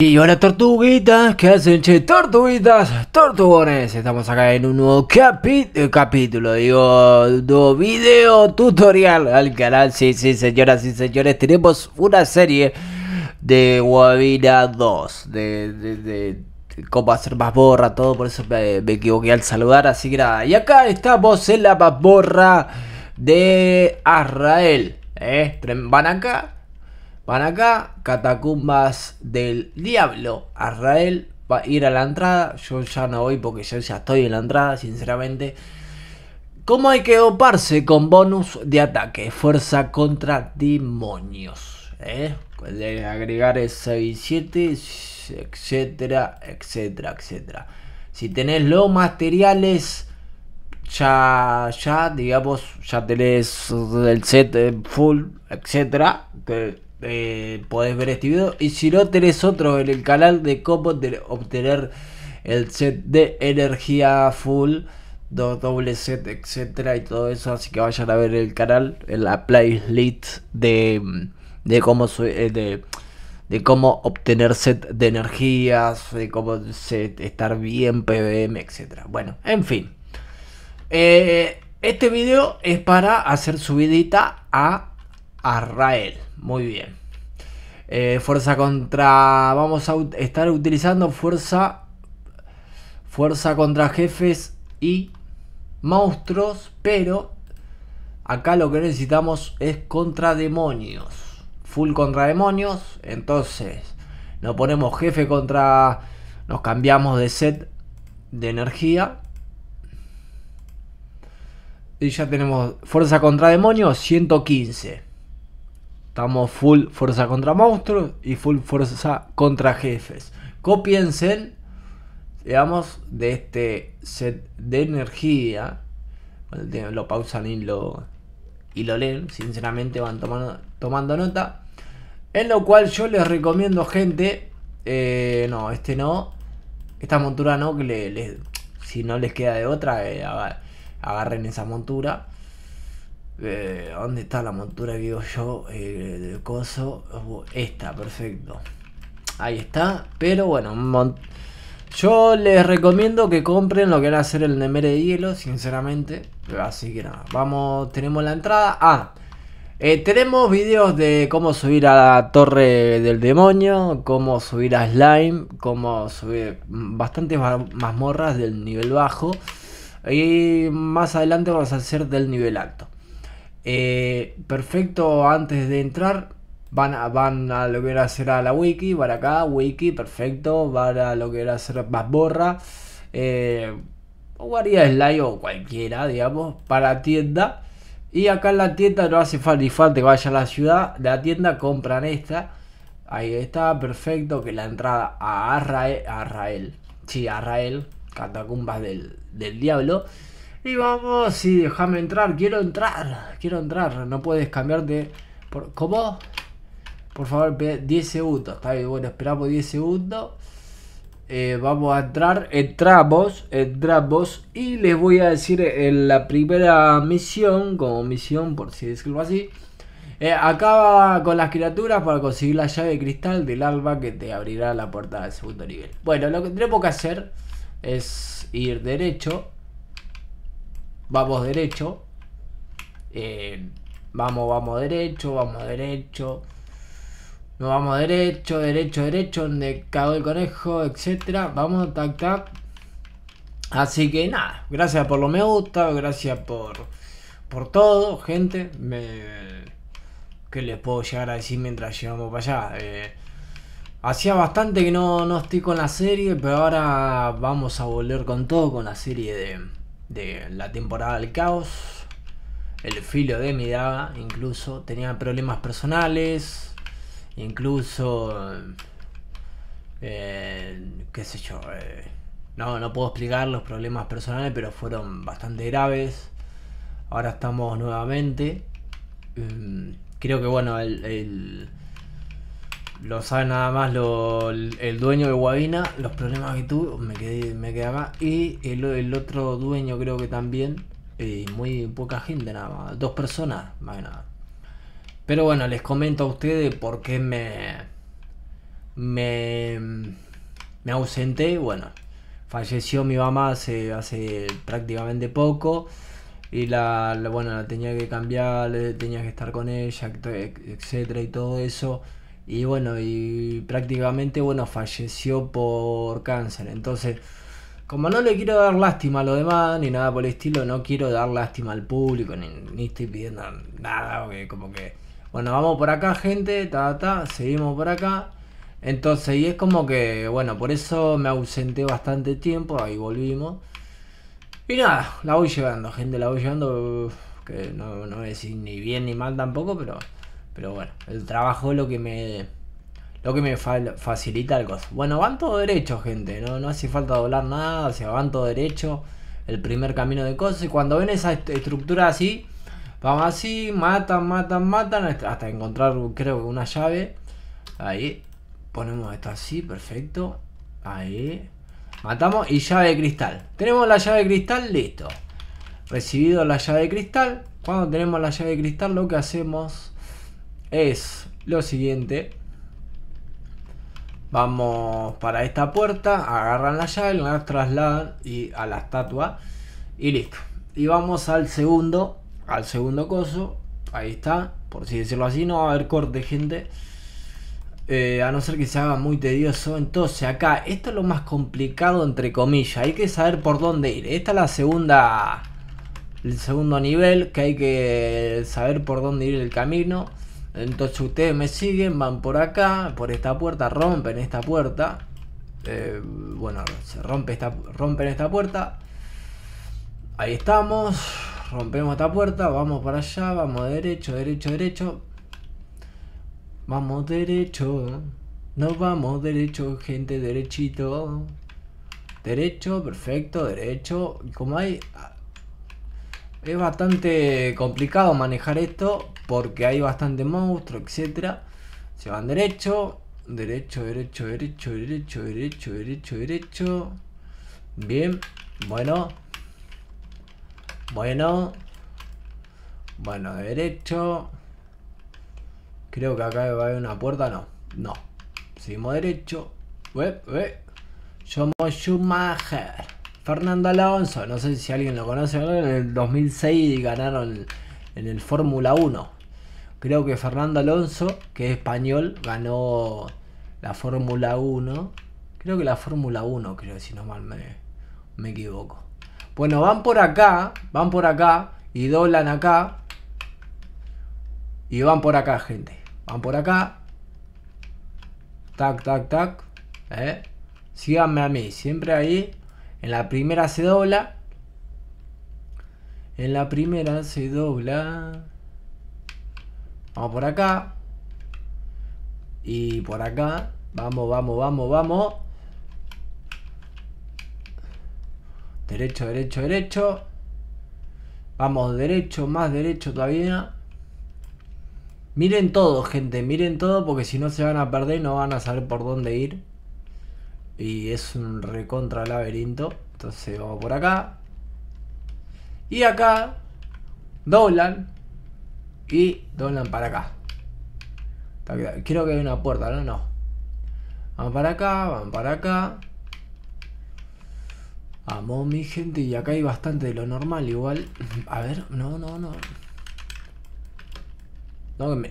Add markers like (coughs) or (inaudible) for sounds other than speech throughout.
Y hola tortuguitas, ¿qué hacen che? Tortuguitas, tortugones, estamos acá en un nuevo eh, capítulo, digo, nuevo video tutorial al canal, sí, sí señoras y señores, tenemos una serie de Guavina 2, de, cómo hacer mazmorra, todo, por eso me, equivoqué al saludar, así que nada, y acá estamos en la mazmorra de Arrael ¿eh? Van acá, van acá, Catacumbas del Diablo, Arrael, a ir a la entrada. Yo ya no voy porque yo ya estoy en la entrada, sinceramente. ¿Cómo hay que oparse con bonus de ataque? Fuerza contra demonios. ¿eh? agregar el 6, 7, etcétera, etcétera, etcétera. Si tenés los materiales, ya, ya, digamos, ya tenés el set full, etcétera, eh, podés ver este video. Y si no, tenés otro en el canal de cómo obtener el set de energía full, doble set, etcétera y todo eso. Así que vayan a ver el canal, en la playlist de, de cómo eh, de, cómo obtener set de energías, de cómo estar bien PBM, etcétera. Bueno, en fin. Eh, este video es para hacer subidita a Arrael. Muy bien. Eh, fuerza contra. Vamos a estar utilizando fuerza. Fuerza contra jefes y monstruos. Pero acá lo que necesitamos es contra demonios. Full contra demonios. Entonces, nos ponemos jefe contra. Nos cambiamos de set de energía. Y ya tenemos fuerza contra demonios 115. Estamos full fuerza contra monstruos y full fuerza contra jefes. Copiense, digamos, de este set de energía. Lo pausan y lo, y lo leen. Sinceramente van tomando, tomando nota. En lo cual yo les recomiendo, gente. Eh, no, este no. Esta montura no, que le, si no les queda de otra, eh, agarren esa montura. Eh, ¿Dónde está la montura que digo yo? Eh, del coso. Uh, esta, perfecto. Ahí está. Pero bueno, yo les recomiendo que compren lo que va a ser el Nemere de hielo, sinceramente. Así que nada, vamos, tenemos la entrada. Ah, eh, tenemos videos de cómo subir a la torre del demonio, cómo subir a slime, cómo subir bastantes mazmorras del nivel bajo. Y más adelante vamos a hacer del nivel alto. Eh, perfecto, antes de entrar, van a, van a lo que era hacer a la wiki, para acá, wiki, perfecto, van a lo que era hacer más borra, eh, o haría slide o cualquiera, digamos, para tienda. Y acá en la tienda no hace falta, falta que vaya a la ciudad, la tienda compran esta. Ahí está, perfecto, que la entrada a Arrael, Arrael, sí, Arrael, catacumbas del, del diablo. Y vamos, sí, déjame entrar, quiero entrar, quiero entrar. No puedes cambiarte. Por, ¿Cómo? Por favor, 10 segundos. Está bien, bueno, esperamos 10 segundos. Eh, vamos a entrar, entramos, entramos. Y les voy a decir en eh, la primera misión, como misión, por si decirlo así. Eh, acaba con las criaturas para conseguir la llave de cristal del alba que te abrirá la puerta del segundo nivel. Bueno, lo que tenemos que hacer es ir derecho Vamos derecho. Eh, vamos, vamos derecho, vamos derecho. Nos vamos derecho, derecho, derecho, donde cagó el conejo, etcétera. Vamos, tac, tac. Así que nada, gracias por lo me gusta, gracias por, por todo, gente. Me, ¿Qué les puedo llegar a decir mientras llegamos para allá? Eh, hacía bastante que no, no estoy con la serie, pero ahora vamos a volver con todo con la serie de de la temporada del caos, el filo de mi daga, incluso tenía problemas personales, incluso, eh, qué sé yo, eh, no, no puedo explicar los problemas personales, pero fueron bastante graves. Ahora estamos nuevamente. Mm, creo que bueno, el, el lo sabe nada más el dueño de Guavina, los problemas que tuve, me quedé, me acá, y el, otro dueño creo que también, y eh, muy poca gente nada más, dos personas más que nada. Pero bueno, les comento a ustedes por qué me, me, me ausenté, bueno, falleció mi mamá hace, hace prácticamente poco, y la, la bueno, la tenía que cambiar, tenía que estar con ella, etcétera y todo eso y bueno, y prácticamente bueno, falleció por cáncer. Entonces, como no le quiero dar lástima a los demás ni nada por el estilo, no quiero dar lástima al público, ni, estoy pidiendo nada, porque como que, bueno, vamos por acá, gente, ta, ta, seguimos por acá. Entonces, y es como que, bueno, por eso me ausenté bastante tiempo, ahí volvimos. Y nada, la voy llevando, gente, la voy llevando, que no, no voy a decir ni bien ni mal tampoco, pero pero bueno, el trabajo es lo que me. Lo que me facilita el costo. Bueno, van todo derecho, gente. No, no hace falta doblar nada. se sea, van todo derecho. El primer camino de cosas. Y cuando ven esa estructura así, vamos así, matan, matan, matan. Hasta encontrar, creo una llave. Ahí. Ponemos esto así, perfecto. Ahí. Matamos y llave de cristal. Tenemos la llave de cristal, listo. Recibido la llave de cristal. Cuando tenemos la llave de cristal, lo que hacemos es lo siguiente. Vamos para esta puerta, agarran la llave, la trasladan y a la estatua y listo. Y vamos al segundo, al segundo coso. Ahí está, por si decirlo así, no va a haber corte, gente. Eh, a no ser que se haga muy tedioso. Entonces, acá, esto es lo más complicado, entre comillas. Hay que saber por dónde ir. Esta es la segunda. El segundo nivel, que hay que saber por dónde ir el camino. Entonces ustedes me siguen, van por acá, por esta puerta, rompen esta puerta. Eh, bueno, se rompe esta, rompen esta puerta. Ahí estamos. Rompemos esta puerta, vamos para allá, vamos derecho, derecho, derecho. Vamos derecho. Nos vamos derecho, gente, derechito. Derecho, perfecto, derecho. Como hay... Es bastante complicado manejar esto, porque hay bastante monstruo, etcétera. Se van derecho, derecho, derecho, derecho, derecho, derecho, derecho, derecho. Bien, bueno. Bueno. Bueno, derecho. Creo que acá va a haber una puerta, no. No. Seguimos derecho. Web, web. Somos Schumacher. Fernando Alonso, no sé si alguien lo conoce, en el 2006 ganaron en el Fórmula 1. Creo que Fernando Alonso, que es español, ganó la Fórmula 1. Creo que la Fórmula 1, creo, si no mal me, equivoco. Bueno, van por acá, van por acá y doblan acá. Y van por acá, gente. Van por acá. Tac, tac, tac. ¿Eh? Síganme a mí. Siempre ahí. En la primera se dobla. En la primera se dobla. Vamos por acá. Y por acá. Vamos, vamos, vamos, vamos. Derecho, derecho, derecho. Vamos, derecho, más derecho todavía. Miren todo, gente. Miren todo porque si no se van a perder no van a saber por dónde ir. Y es un recontra laberinto. Entonces vamos por acá. Y acá doblan y doblan para acá. Quiero que hay una puerta, ¿no? No. Van para acá, van para acá. Vamos, mi gente. Y acá hay bastante de lo normal, igual. (clears throat) A ver, no, no, no.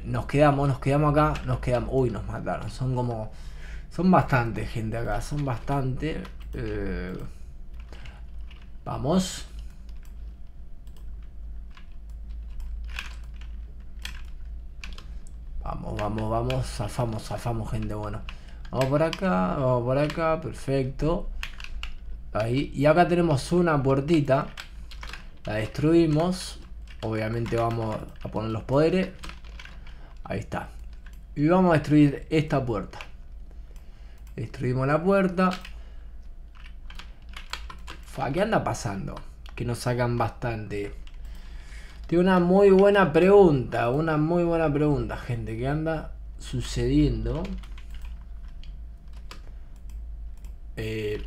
nos quedamos, nos quedamos acá, nos quedamos. Uy, nos mataron. Son como. Son bastante gente acá, son bastante. Eh, vamos. Vamos, vamos, vamos. Zafamos, zafamos, gente. Bueno. Vamos por acá, vamos por acá. Perfecto. Ahí. Y acá tenemos una puertita. La destruimos. Obviamente vamos a poner los poderes. Ahí está. Y vamos a destruir esta puerta. Destruimos la puerta. ¿qué anda pasando? Que nos sacan bastante. Tiene una muy buena pregunta, una muy buena pregunta, gente, ¿Qué anda sucediendo. Eh,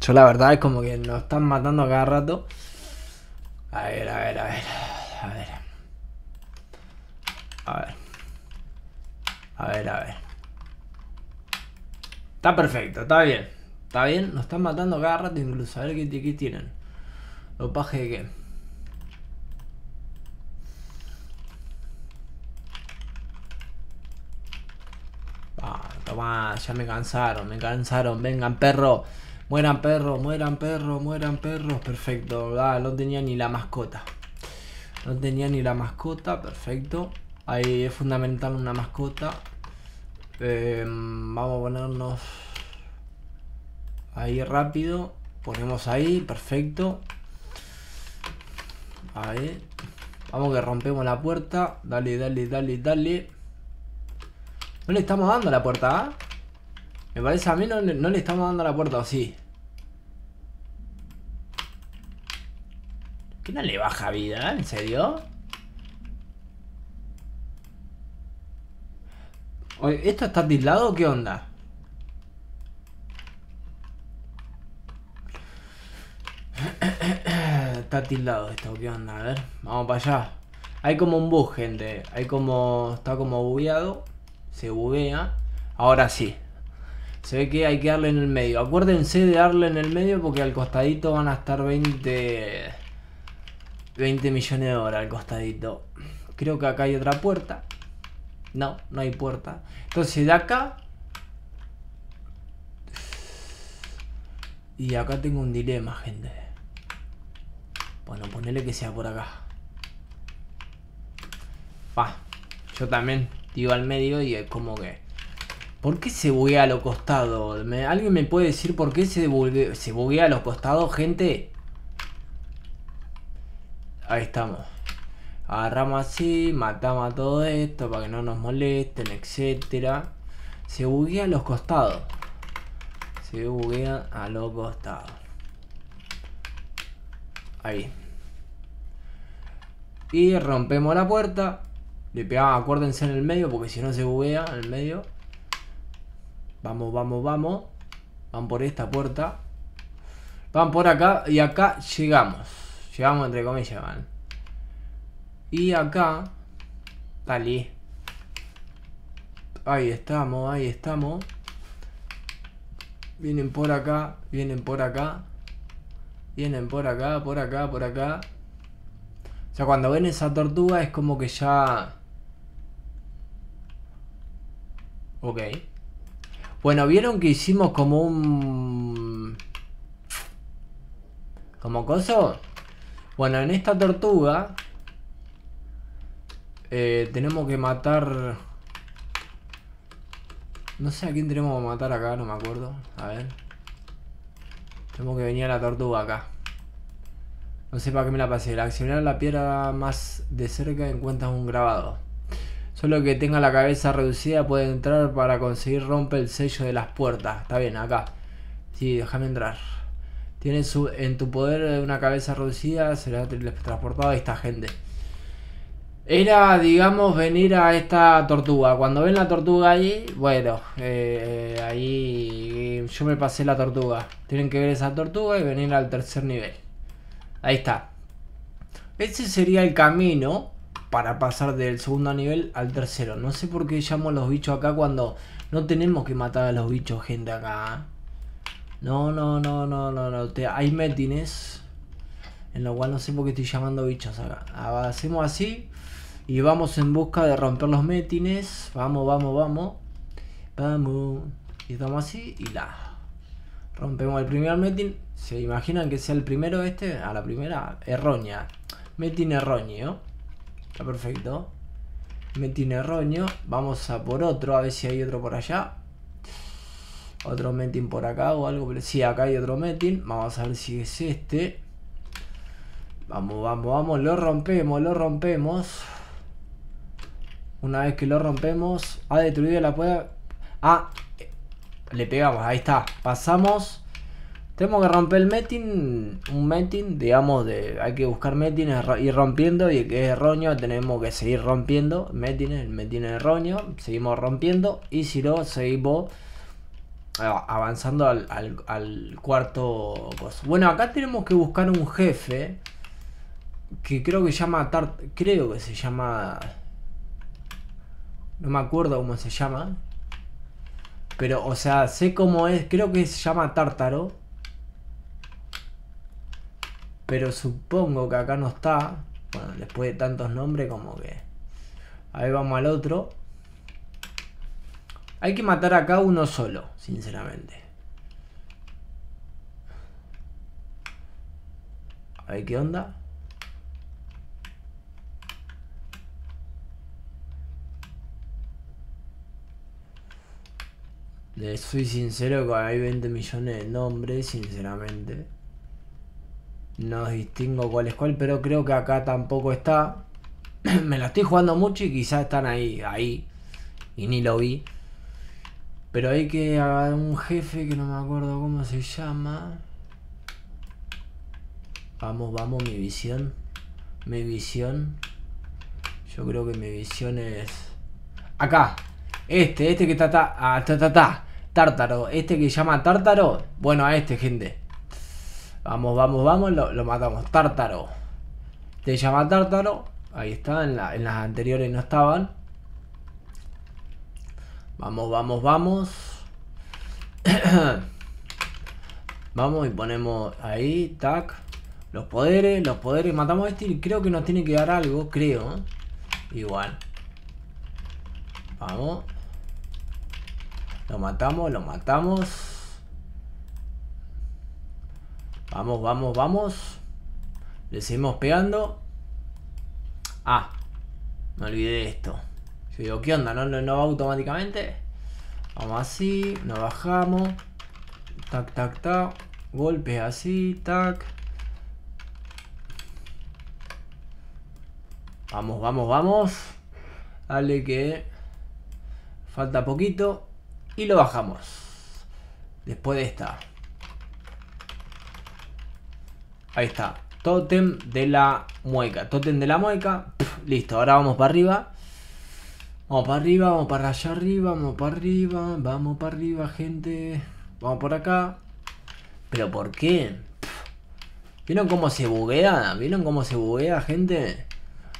yo la verdad es como que nos están matando cada rato. A ver, a ver, a ver. A ver. A ver. A ver, a ver. Está perfecto, está bien. Está bien, nos están matando cada rato incluso. A ver qué, qué tienen. lo de qué. Ah, toma, ya me cansaron, me cansaron. Vengan, perro. Mueran perro, mueran perro, mueran perro Perfecto. Ah, no tenía ni la mascota. No tenía ni la mascota. Perfecto. Ahí es fundamental una mascota. Eh, vamos a ponernos... Ahí rápido. Ponemos ahí, perfecto. Ahí. Vamos que rompemos la puerta. Dale, dale, dale, dale. No le estamos dando la puerta, ¿ah? Me parece a mí no, le estamos dando la puerta, ¿o sí? ¿Qué no le baja vida? ¿eh? ¿En serio? ¿Esto está tildado o qué onda? tildado esto, que onda? A ver, vamos para allá. Hay como un bug, gente. Hay como... Está como bugueado. Se buguea. Ahora sí. Se ve que hay que darle en el medio. Acuérdense de darle en el medio porque al costadito van a estar 20... 20 millones de horas al costadito. Creo que acá hay otra puerta. No, no hay puerta. Entonces de acá... Y acá tengo un dilema, gente. Bueno, ponele que sea por acá. Va, yo también digo al medio y es como que... ¿Por qué se buguea a los costados? ¿Alguien me puede decir por qué se, se buguea a los costados, gente? Ahí estamos. Agarramos así, matamos a todo esto para que no nos molesten, etcétera. Se buguea a los costados. Se buguea a los costados. Ahí. Y rompemos la puerta. Le pegamos, acuérdense en el medio, porque si no se buguea en el medio. Vamos, vamos, vamos. Van por esta puerta. Van por acá y acá llegamos. Llegamos entre comillas, van. Y acá. Dale. Ahí estamos, ahí estamos. Vienen por acá, vienen por acá. Vienen por acá, por acá, por acá. O sea, cuando ven esa tortuga es como que ya... Ok. Bueno, vieron que hicimos como un... ¿Como coso? Bueno, en esta tortuga... Eh, tenemos que matar... No sé a quién tenemos que matar acá, no me acuerdo. A ver. Tengo que venir la tortuga acá. No sé para qué me la pasé. Al accionar la piedra más de cerca encuentras un grabado. Solo que tenga la cabeza reducida puede entrar para conseguir romper el sello de las puertas. Está bien, acá. Sí, déjame entrar. Tienes en tu poder una cabeza reducida, será a esta gente era, digamos, venir a esta tortuga. Cuando ven la tortuga ahí, bueno, eh, eh, ahí eh, yo me pasé la tortuga. Tienen que ver esa tortuga y venir al tercer nivel. Ahí está. Ese sería el camino para pasar del segundo nivel al tercero. No sé por qué llamo a los bichos acá cuando no tenemos que matar a los bichos, gente, acá. No, no, no, no, no, no. Te, hay metines. En lo cual no sé por qué estoy llamando bichos acá. Ah, hacemos así. Y vamos en busca de romper los metines. Vamos, vamos, vamos. Vamos. Y estamos así y la. Rompemos el primer metin. ¿Se imaginan que sea el primero este? A la primera, errónea. Metin erróneo. Está perfecto. Metin erróneo. Vamos a por otro, a ver si hay otro por allá. Otro metin por acá o algo. sí, acá hay otro metin. Vamos a ver si es este. Vamos, vamos, vamos. Lo rompemos, lo rompemos. Una vez que lo rompemos, ha destruido la puerta. Ah, le pegamos, ahí está. Pasamos. Tenemos que romper el metin, un metin, digamos, de, hay que buscar metines, ir rompiendo y que es erróneo tenemos que seguir rompiendo metines, el metin es erróneo, seguimos rompiendo y si no, seguimos avanzando al, cuarto Bueno, acá tenemos que buscar un jefe que creo que llama, creo que se llama no me acuerdo cómo se llama. Pero, o sea, sé cómo es. Creo que se llama Tártaro. Pero supongo que acá no está. Bueno, después de tantos nombres, como que. Ahí vamos al otro. Hay que matar acá uno solo, sinceramente. A ver qué onda. Les soy sincero que hay 20 millones de nombres, sinceramente. No distingo cuál es cuál, pero creo que acá tampoco está. (clears throat) Me la estoy jugando mucho y quizás están ahí, ahí. Y ni lo vi. Pero hay que haber un jefe que no me acuerdo cómo se llama. Vamos, vamos, mi visión. Mi visión. Yo creo que mi visión es... Acá. Este, este que está ta, ah, ta, Tártaro, este que llama Tártaro. Bueno, a este, gente. Vamos, vamos, vamos, lo, matamos. Tártaro. Te llama Tártaro. Ahí está, en, en las anteriores no estaban. Vamos, vamos, vamos. (coughs) vamos y ponemos ahí, tac. Los poderes, los poderes. Matamos a este y creo que nos tiene que dar algo, creo. Igual. Vamos. Lo matamos, lo matamos. Vamos, vamos, vamos. Le seguimos pegando. Ah, me olvidé de esto. Yo digo, ¿qué onda? ¿No, no, va automáticamente? Vamos así, nos bajamos. Tac, tac, tac. golpe así, tac. Vamos, vamos, vamos. Dale que Falta poquito. Y lo bajamos. Después de esta. Ahí está. Totem de la mueca. Totem de la mueca. listo. Ahora vamos para arriba. Vamos para arriba, vamos para allá arriba, vamos para arriba, vamos para arriba, gente. Vamos por acá. ¿Pero por qué? ¿Vieron cómo se buguea? ¿Vieron cómo se buguea, gente?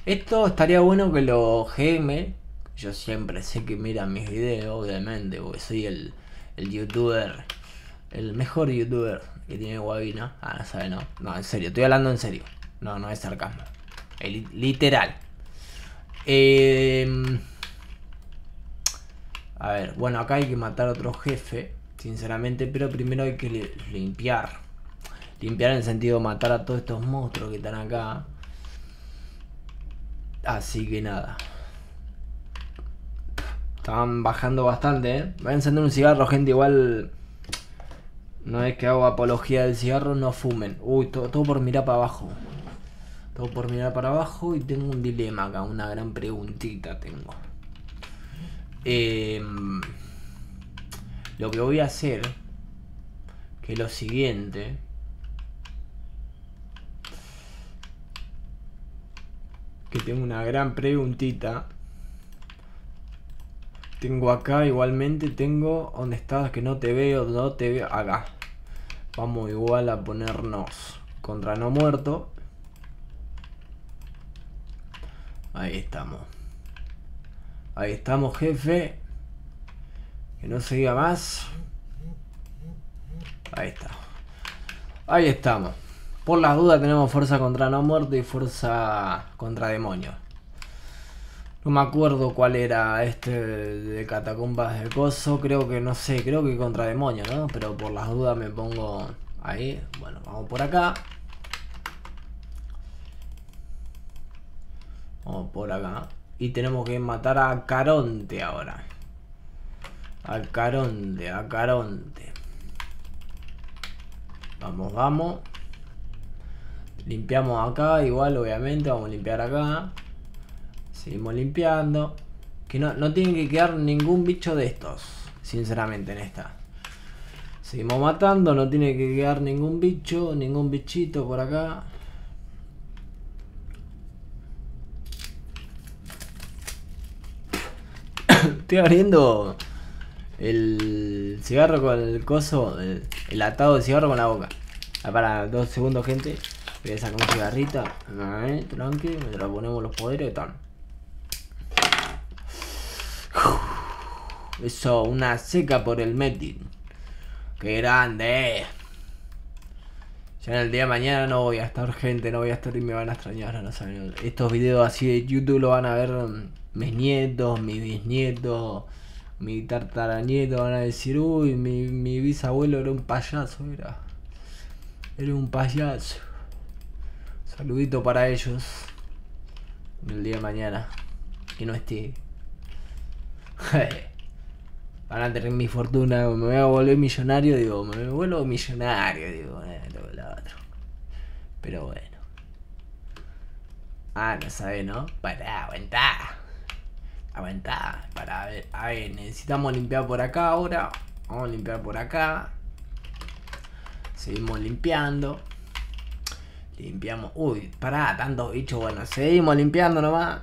Esto estaría bueno que lo geme yo siempre sé que miran mis videos, obviamente, porque soy el, el youtuber, el mejor youtuber que tiene Guavina. Ah, no sabe, no. No, en serio, estoy hablando en serio. No, no es sarcasmo. El, literal. Em, a ver, bueno, acá hay que matar a otro jefe, sinceramente, pero primero hay que limpiar. Limpiar en el sentido de matar a todos estos monstruos que están acá. Así que nada. Estaban bajando bastante, ¿eh? Voy a encender un cigarro, gente, igual... No es que hago apología del cigarro, no fumen. Uy, todo, por mirar para abajo. Todo por mirar para abajo y tengo un dilema acá, una gran preguntita tengo. Em, lo que voy a hacer, que lo siguiente... Que tengo una gran preguntita. Tengo acá igualmente, tengo... donde estás? Que no te veo, no te veo. Acá. Vamos igual a ponernos contra no muerto. Ahí estamos. Ahí estamos, jefe. Que no se diga más. Ahí está. Ahí estamos. Por las dudas tenemos fuerza contra no muerto y fuerza contra demonio. No me acuerdo cuál era este de catacumbas de coso. Creo que no sé, creo que contra demonio, ¿no? Pero por las dudas me pongo ahí. Bueno, vamos por acá. Vamos por acá. Y tenemos que matar a Caronte ahora. A Caronte, a Caronte. Vamos, vamos. Limpiamos acá, igual obviamente. Vamos a limpiar acá. Seguimos limpiando. Que no, no tiene que quedar ningún bicho de estos. Sinceramente, en esta. Seguimos matando. No tiene que quedar ningún bicho. Ningún bichito por acá. (coughs) Estoy abriendo el cigarro con el coso. El, atado de cigarro con la boca. Ah, para, dos segundos, gente. Voy a sacar una cigarrita. tranqui. Me lo ponemos los poderes y tal. Eso, una seca por el Metin. ¡Qué grande! Eh. Ya en el día de mañana no voy a estar, gente, no voy a estar y me van a extrañar. Estos videos así de YouTube lo van a ver mm, mis nietos, mis bisnietos, mi tartaranieto. Van a decir, uy, mi, bisabuelo era un payaso, era. Era un payaso. Saludito para ellos. En El día de mañana. Que no esté. (laughs) van a tener mi fortuna, me voy a volver millonario, digo, me vuelvo millonario, digo, eh, lo, otro. Pero bueno. Ah, no sabe, ¿no? Pará, aguantá. Aguantá. Para ver, a ver, necesitamos limpiar por acá ahora. Vamos a limpiar por acá. Seguimos limpiando. Limpiamos. Uy, pará, tantos bichos. Bueno, seguimos limpiando nomás.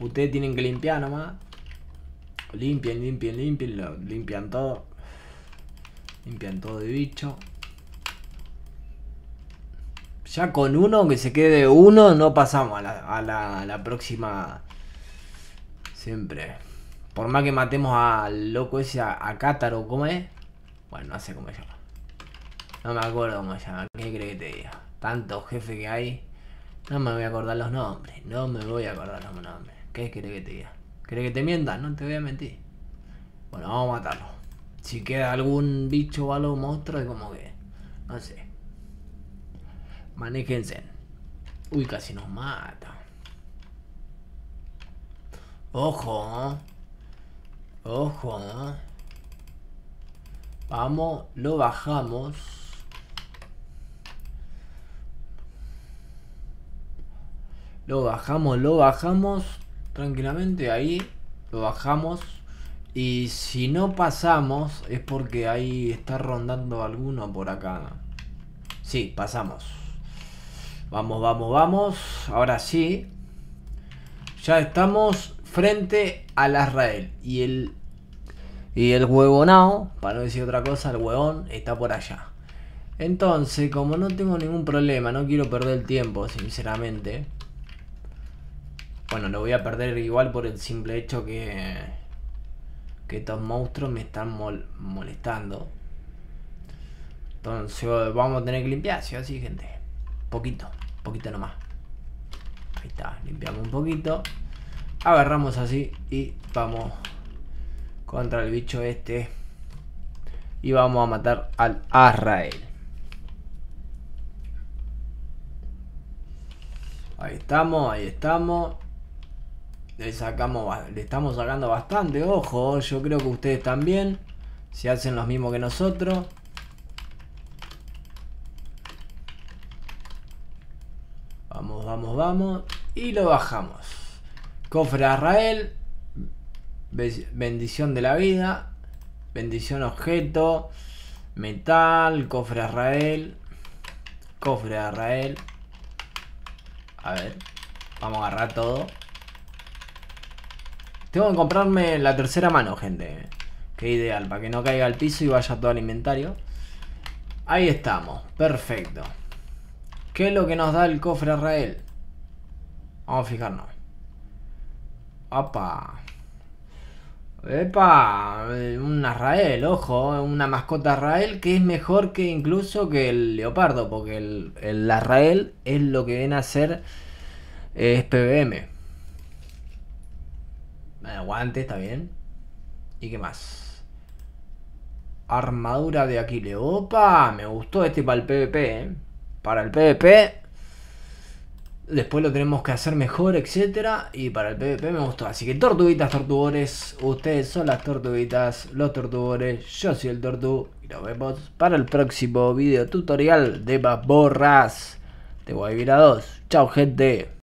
Ustedes tienen que limpiar nomás. Limpien, limpien, limpian limpian todo. Limpian todo de bicho. Ya con uno, que se quede uno, no pasamos a la, a la, próxima. Siempre. Por más que matemos al loco ese, a, Cátaro, ¿cómo es? Bueno, no sé cómo se llama. No me acuerdo cómo se llama. ¿Qué crees que te diga? Tanto jefe que hay. No me voy a acordar los nombres. No me voy a acordar los nombres. ¿Qué quiere que te diga? ¿Quiere que te mienta? No te voy a mentir. Bueno, vamos a matarlo. Si queda algún bicho o algo monstruo, es como que. No sé. Manéjense. Uy, casi nos mata. Ojo. ¿eh? Ojo. ¿eh? Vamos, lo bajamos. Lo bajamos, lo bajamos tranquilamente ahí, lo bajamos. Y si no pasamos es porque ahí está rondando alguno por acá. Sí, pasamos. Vamos, vamos, vamos. Ahora sí. Ya estamos frente al Israel Y el, y el huevonao, para no decir otra cosa, el huevón está por allá. Entonces, como no tengo ningún problema, no quiero perder el tiempo, sinceramente. Bueno, lo voy a perder igual por el simple hecho que... Que estos monstruos me están molestando. Entonces vamos a tener que limpiar, ¿sí así, gente? Poquito, poquito nomás. Ahí está, limpiamos un poquito. Agarramos así y vamos contra el bicho este. Y vamos a matar al Azrael. Ahí estamos, ahí estamos le sacamos, le estamos sacando bastante, ojo, yo creo que ustedes también, Se hacen los mismos que nosotros. Vamos, vamos, vamos. Y lo bajamos. Cofre a Israel. Bendición de la vida. Bendición objeto. Metal. Cofre de Israel. Cofre a Israel. A ver. Vamos a agarrar todo. Tengo que comprarme la tercera mano, gente. Qué ideal, para que no caiga al piso y vaya todo al inventario. Ahí estamos, perfecto. ¿Qué es lo que nos da el cofre arrael? Vamos a fijarnos. ¡Apa! ¡Epa! Un arrael, ojo, una mascota arrael que es mejor que incluso que el leopardo, porque el, arrael es lo que viene a ser eh, PBM. Aguante, está bien. ¿Y qué más? Armadura de aquileopa ¡Opa! Me gustó este para el PvP, eh. Para el PvP. Después lo tenemos que hacer mejor, etcétera. Y para el PvP me gustó. Así que tortuguitas, tortugores. Ustedes son las tortuguitas, los tortugores. Yo soy el tortu. Y nos vemos para el próximo video tutorial de Borras. De a 2. Chao, gente.